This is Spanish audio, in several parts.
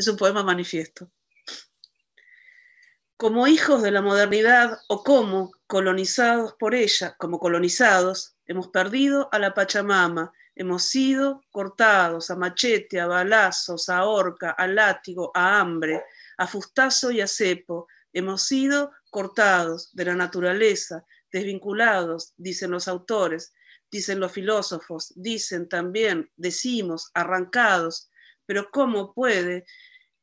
Es un poema manifiesto. Como hijos de la modernidad o como colonizados por ella, como colonizados, hemos perdido a la Pachamama, hemos sido cortados a machete, a balazos, a horca, a látigo, a hambre, a fustazo y a cepo, hemos sido cortados de la naturaleza, desvinculados, dicen los autores, dicen los filósofos, dicen también, decimos, arrancados, pero ¿cómo puede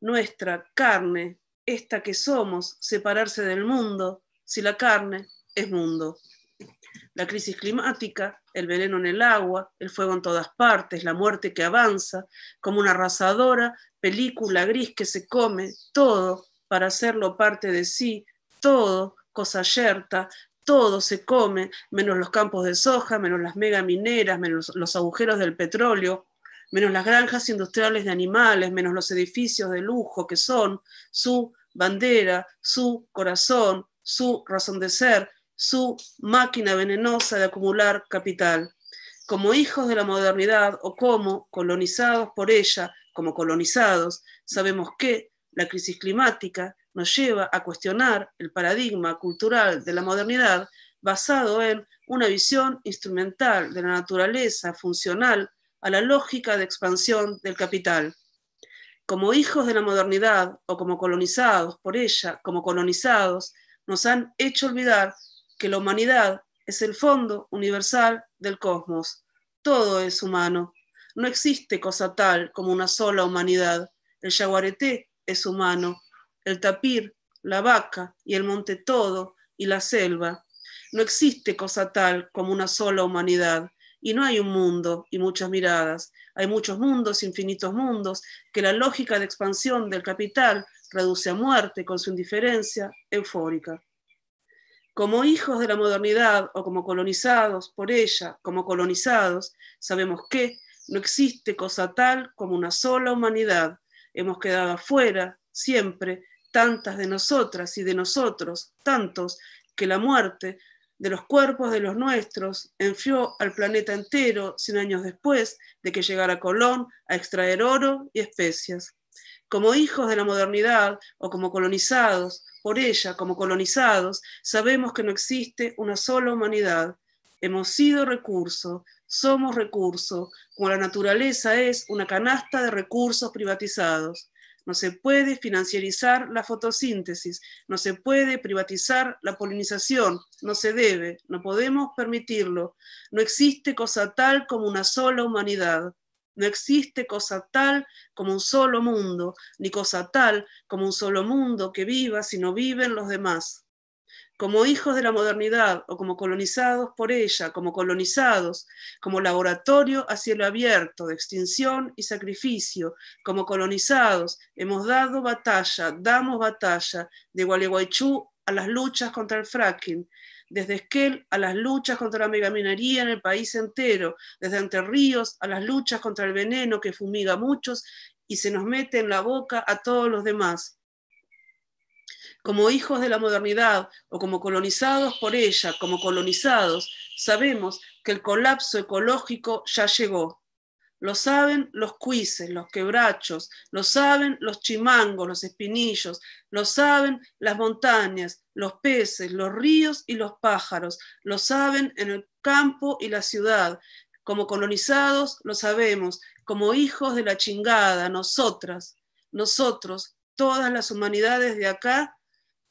nuestra carne, esta que somos, separarse del mundo, si la carne es mundo. La crisis climática, el veneno en el agua, el fuego en todas partes, la muerte que avanza, como una arrasadora película gris que se come, todo para hacerlo parte de sí, todo cosa yerta, todo se come, menos los campos de soja, menos las megamineras, menos los agujeros del petróleo, menos las granjas industriales de animales, menos los edificios de lujo que son su bandera, su corazón, su razón de ser, su máquina venenosa de acumular capital. Como hijos de la modernidad o como colonizados por ella, como colonizados, sabemos que la crisis climática nos lleva a cuestionar el paradigma cultural de la modernidad basado en una visión instrumental de la naturaleza funcional a la lógica de expansión del capital. Como hijos de la modernidad o como colonizados por ella, como colonizados, nos han hecho olvidar que la humanidad es el fondo universal del cosmos. Todo es humano. No existe cosa tal como una sola humanidad. El yaguareté es humano, el tapir, la vaca y el monte todo y la selva. No existe cosa tal como una sola humanidad. Y no hay un mundo y muchas miradas, hay muchos mundos, infinitos mundos, que la lógica de expansión del capital reduce a muerte con su indiferencia eufórica. Como hijos de la modernidad o como colonizados por ella, como colonizados, sabemos que no existe cosa tal como una sola humanidad. Hemos quedado afuera, siempre, tantas de nosotras y de nosotros, tantos, que la muerte de los cuerpos de los nuestros, enfrió al planeta entero cien años después de que llegara Colón a extraer oro y especias. Como hijos de la modernidad o como colonizados, por ella como colonizados, sabemos que no existe una sola humanidad. Hemos sido recurso, somos recurso, como la naturaleza es una canasta de recursos privatizados no se puede financiarizar la fotosíntesis, no se puede privatizar la polinización, no se debe, no podemos permitirlo. No existe cosa tal como una sola humanidad, no existe cosa tal como un solo mundo, ni cosa tal como un solo mundo que viva si no viven los demás como hijos de la modernidad o como colonizados por ella, como colonizados, como laboratorio a cielo abierto de extinción y sacrificio, como colonizados, hemos dado batalla, damos batalla de Gualeguaychú a las luchas contra el fracking, desde Esquel a las luchas contra la megaminería en el país entero, desde Entre Ríos a las luchas contra el veneno que fumiga a muchos y se nos mete en la boca a todos los demás. Como hijos de la modernidad o como colonizados por ella, como colonizados, sabemos que el colapso ecológico ya llegó. Lo saben los cuises, los quebrachos, lo saben los chimangos, los espinillos, lo saben las montañas, los peces, los ríos y los pájaros, lo saben en el campo y la ciudad. Como colonizados lo sabemos, como hijos de la chingada, nosotras, nosotros, todas las humanidades de acá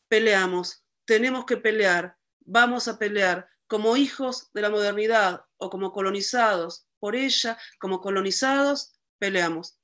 peleamos, tenemos que pelear, vamos a pelear como hijos de la modernidad o como colonizados por ella, como colonizados, peleamos.